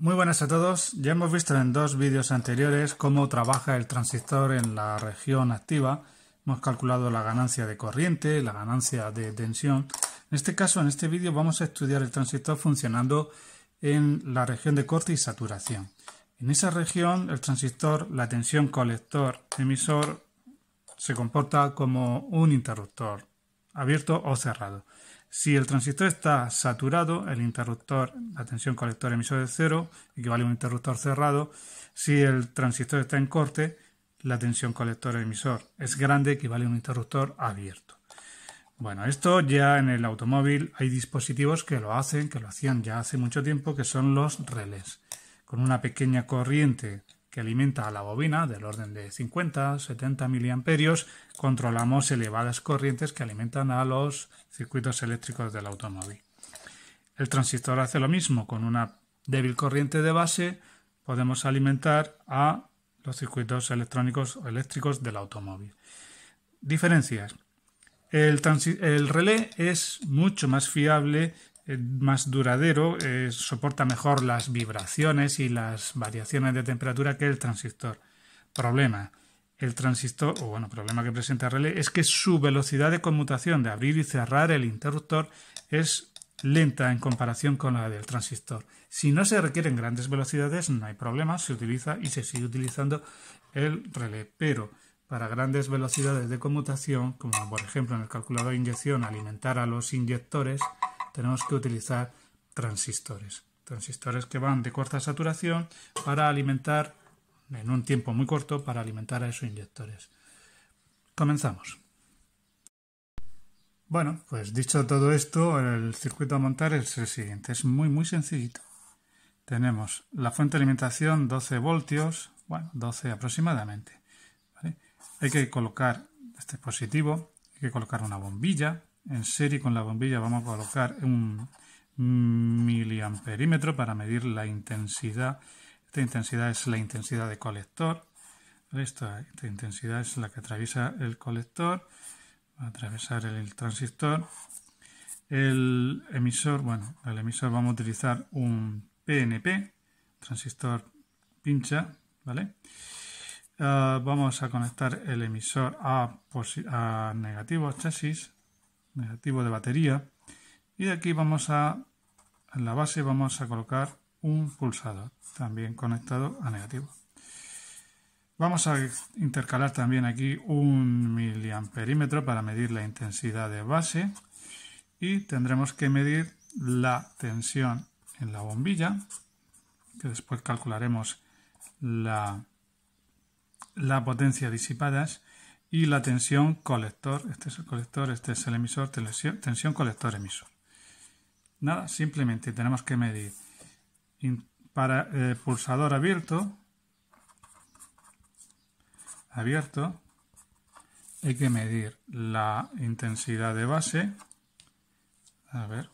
Muy buenas a todos. Ya hemos visto en dos vídeos anteriores cómo trabaja el transistor en la región activa. Hemos calculado la ganancia de corriente, la ganancia de tensión. En este caso, en este vídeo, vamos a estudiar el transistor funcionando en la región de corte y saturación. En esa región, el transistor, la tensión colector-emisor, se comporta como un interruptor, abierto o cerrado. Si el transistor está saturado, el interruptor, la tensión colector emisor es cero, equivale a un interruptor cerrado. Si el transistor está en corte, la tensión colector emisor es grande, equivale a un interruptor abierto. Bueno, esto ya en el automóvil hay dispositivos que lo hacen, que lo hacían ya hace mucho tiempo, que son los relés. Con una pequeña corriente alimenta a la bobina del orden de 50-70 miliamperios, controlamos elevadas corrientes que alimentan a los circuitos eléctricos del automóvil. El transistor hace lo mismo, con una débil corriente de base podemos alimentar a los circuitos electrónicos o eléctricos del automóvil. Diferencias. el relé es mucho más fiable eh, más duradero, eh, soporta mejor las vibraciones y las variaciones de temperatura que el transistor. Problema. El transistor, o bueno, problema que presenta el Relé, es que su velocidad de conmutación de abrir y cerrar el interruptor es lenta en comparación con la del transistor. Si no se requieren grandes velocidades, no hay problema, se utiliza y se sigue utilizando el relé. Pero para grandes velocidades de conmutación, como por ejemplo en el calculador de inyección alimentar a los inyectores, tenemos que utilizar transistores. Transistores que van de corta saturación para alimentar, en un tiempo muy corto, para alimentar a esos inyectores. Comenzamos. Bueno, pues dicho todo esto, el circuito a montar es el siguiente. Es muy, muy sencillito. Tenemos la fuente de alimentación 12 voltios, bueno, 12 aproximadamente. Hay que colocar este dispositivo, hay que colocar una bombilla, en serie con la bombilla vamos a colocar un miliamperímetro para medir la intensidad. Esta intensidad es la intensidad de colector. Esta, intensidad es la que atraviesa el colector, va a atravesar el transistor. El emisor, bueno, el emisor vamos a utilizar un PNP, transistor pincha, ¿vale? Ah, vamos a conectar el emisor a, a negativo, chasis, negativo de batería. Y de aquí vamos a, en la base vamos a colocar un pulsador, también conectado a negativo. Vamos a intercalar también aquí un miliamperímetro para medir la intensidad de base y tendremos que medir la tensión en la bombilla, que después calcularemos la, la potencia disipada y la tensión colector. Este es el colector, este es el emisor, tensión colector emisor. Nada, simplemente tenemos que medir para el eh, pulsador abierto, abierto, hay que medir la intensidad de base. A ver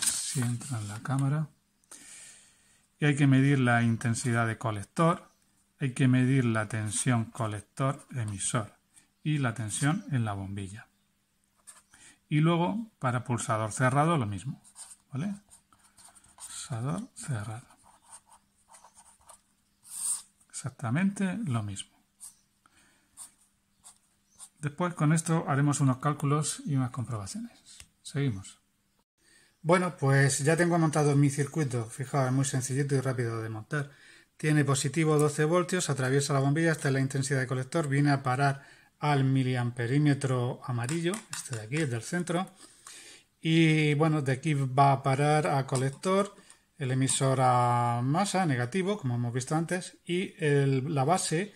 si entra en la cámara. Y hay que medir la intensidad de colector. Hay que medir la tensión colector-emisor y la tensión en la bombilla. Y luego para pulsador cerrado lo mismo. ¿Vale? Pulsador cerrado. Exactamente lo mismo. Después con esto haremos unos cálculos y unas comprobaciones. Seguimos. Bueno, pues ya tengo montado mi circuito. Fijaos, muy sencillito y rápido de montar. Tiene positivo 12 voltios, atraviesa la bombilla hasta la intensidad de colector, viene a parar al miliamperímetro amarillo, este de aquí, es del centro. Y bueno, de aquí va a parar a colector, el emisor a masa, negativo, como hemos visto antes, y la base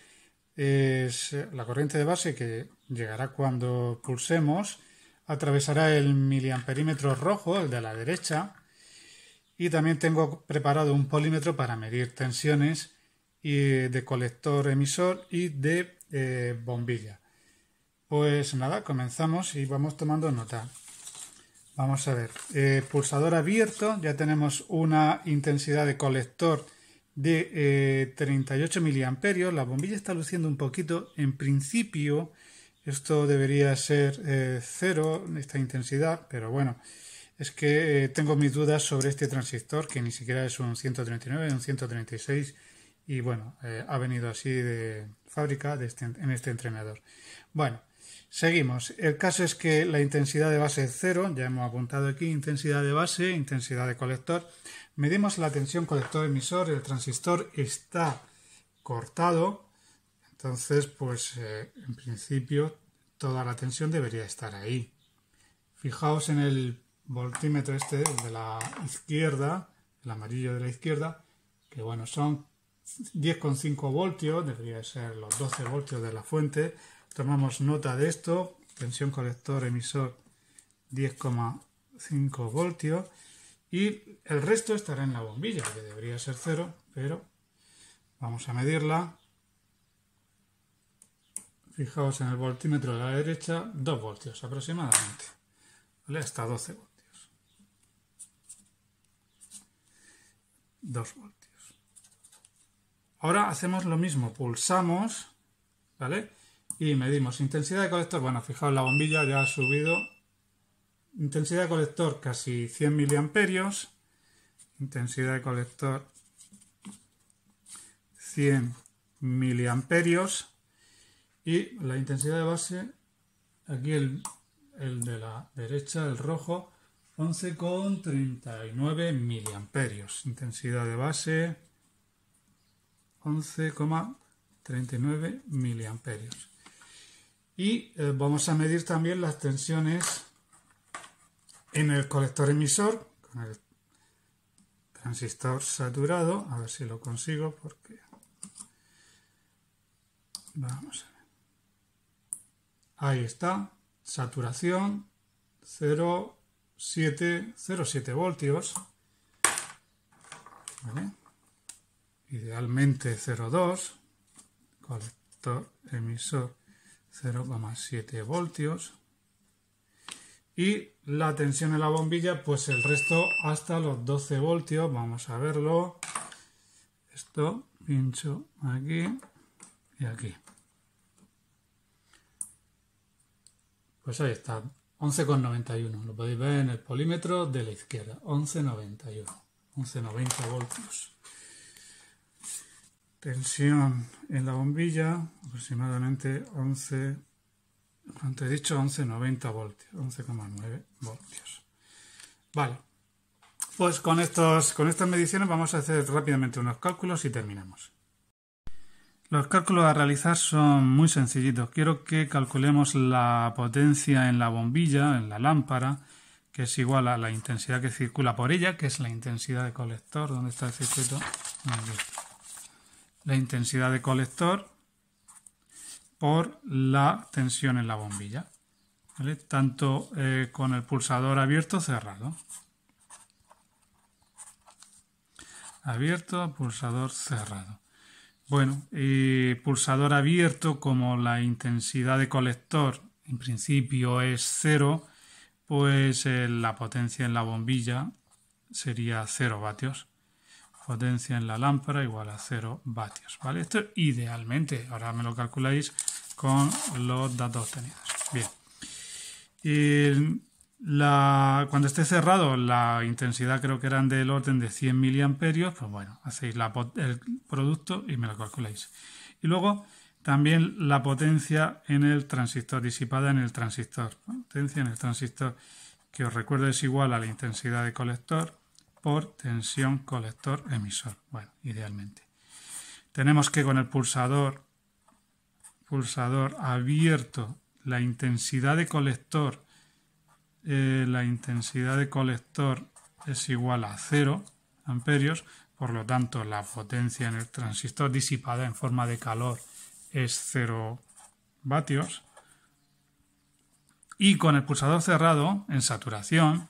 es la corriente de base que llegará cuando pulsemos, atravesará el miliamperímetro rojo, el de la derecha, y también tengo preparado un polímetro para medir tensiones de colector emisor y de eh, bombilla. Pues nada, comenzamos y vamos tomando nota. Vamos a ver, eh, pulsador abierto, ya tenemos una intensidad de colector de 38 eh, miliamperios. La bombilla está luciendo un poquito. En principio, esto debería ser eh, cero, esta intensidad, pero bueno, es que tengo mis dudas sobre este transistor, que ni siquiera es un 139, es un 136, y bueno, ha venido así de fábrica este, en este entrenador. Bueno, Seguimos. El caso es que la intensidad de base es cero, ya hemos apuntado aquí intensidad de base, intensidad de colector. Medimos la tensión colector-emisor, el transistor está cortado, entonces pues eh, en principio toda la tensión debería estar ahí. Fijaos en el voltímetro este de la izquierda, el amarillo de la izquierda, que bueno, son 10,5 voltios, debería ser los 12 voltios de la fuente, Tomamos nota de esto, tensión colector emisor 10,5 voltios y el resto estará en la bombilla, que debería ser cero, pero vamos a medirla. Fijaos en el voltímetro de la derecha, 2 voltios aproximadamente, ¿vale? hasta 12 voltios. 2 voltios. Ahora hacemos lo mismo, pulsamos, ¿vale? y medimos intensidad de colector. Bueno, fijaos, la bombilla ya ha subido. Intensidad de colector casi 100 miliamperios. Intensidad de colector 100 miliamperios. Y la intensidad de base, aquí el, de la derecha, el rojo, 11,39 miliamperios. Intensidad de base 11,39 miliamperios y eh, vamos a medir también las tensiones en el colector emisor con el transistor saturado a ver si lo consigo porque vamos a ver ahí está saturación 0,7 voltios idealmente 0,2 colector emisor 0,7 voltios. Y la tensión en la bombilla, pues el resto hasta los 12 voltios. Vamos a verlo. Esto, pincho aquí y aquí. Pues ahí está, 11,91. Lo podéis ver en el polímetro de la izquierda, 11,91. 11,90 voltios. Tensión en la bombilla, aproximadamente 11, 11,90 voltios, 11,9 voltios. Vale, pues con, estos, con estas mediciones vamos a hacer rápidamente unos cálculos y terminamos. Los cálculos a realizar son muy sencillitos. Quiero que calculemos la potencia en la bombilla, en la lámpara, que es igual a la intensidad que circula por ella, que es la intensidad de colector, donde está el circuito la intensidad de colector por la tensión en la bombilla, tanto eh, con el pulsador abierto o cerrado. Abierto, pulsador cerrado. Bueno, eh, pulsador abierto, como la intensidad de colector en principio es cero, pues eh, la potencia en la bombilla sería cero vatios potencia en la lámpara igual a 0 vatios. ¿vale? Esto idealmente, ahora me lo calculáis con los datos obtenidos. Bien. cuando esté cerrado, la intensidad creo que eran del orden de 100 miliamperios, pues bueno, hacéis el producto y me lo calculáis. Y luego también la potencia en el transistor, disipada en el transistor. Potencia en el transistor, que os recuerdo es igual a la intensidad de colector por tensión colector-emisor. Bueno, idealmente. Tenemos que con el pulsador, pulsador abierto, la intensidad de colector, eh, la intensidad de colector es igual a 0 amperios, por lo tanto la potencia en el transistor disipada en forma de calor es 0 vatios. Y con el pulsador cerrado, en saturación,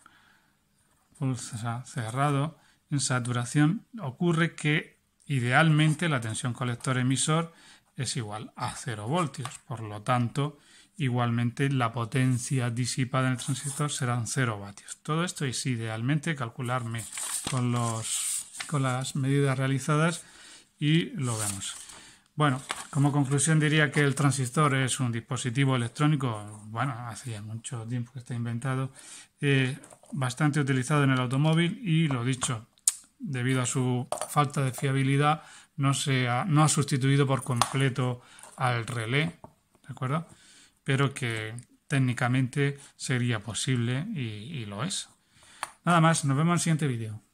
cerrado en saturación, ocurre que idealmente la tensión colector-emisor es igual a 0 voltios. Por lo tanto, igualmente la potencia disipada en el transistor serán 0 vatios. Todo esto es idealmente calcularme con, los, con las medidas realizadas y lo vemos. Bueno, como conclusión diría que el transistor es un dispositivo electrónico, bueno, hace mucho tiempo que está inventado, eh, bastante utilizado en el automóvil y lo dicho, debido a su falta de fiabilidad, no, se ha, no ha sustituido por completo al relé, ¿de acuerdo? Pero que técnicamente sería posible y, y lo es. Nada más, nos vemos en el siguiente vídeo.